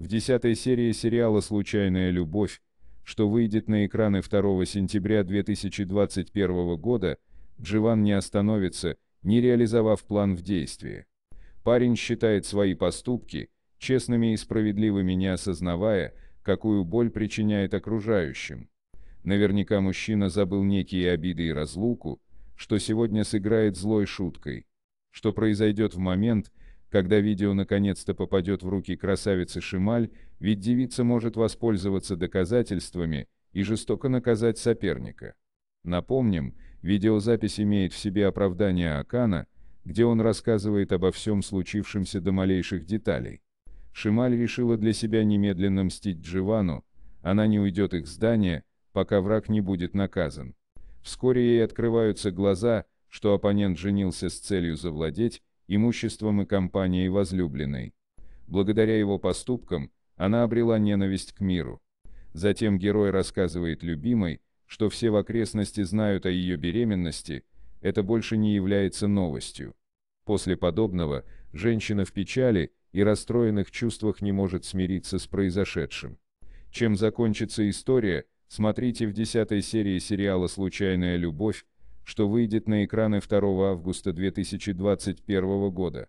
В десятой серии сериала «Случайная любовь», что выйдет на экраны 2 сентября 2021 года, Дживан не остановится, не реализовав план в действии. Парень считает свои поступки честными и справедливыми, не осознавая, какую боль причиняет окружающим. Наверняка мужчина забыл некие обиды и разлуку, что сегодня сыграет злой шуткой. Что произойдет в момент, когда видео наконец-то попадет в руки красавицы Шималь, ведь девица может воспользоваться доказательствами и жестоко наказать соперника. Напомним, видеозапись имеет в себе оправдание Акана, где он рассказывает обо всем случившемся до малейших деталей. Шималь решила для себя немедленно мстить Дживану, она не уйдет их здания, пока враг не будет наказан. Вскоре ей открываются глаза, что оппонент женился с целью завладеть, имуществом и компанией возлюбленной. Благодаря его поступкам, она обрела ненависть к миру. Затем герой рассказывает любимой, что все в окрестности знают о ее беременности, это больше не является новостью. После подобного, женщина в печали и расстроенных чувствах не может смириться с произошедшим. Чем закончится история, смотрите в 10 серии сериала «Случайная любовь», что выйдет на экраны 2 августа 2021 года.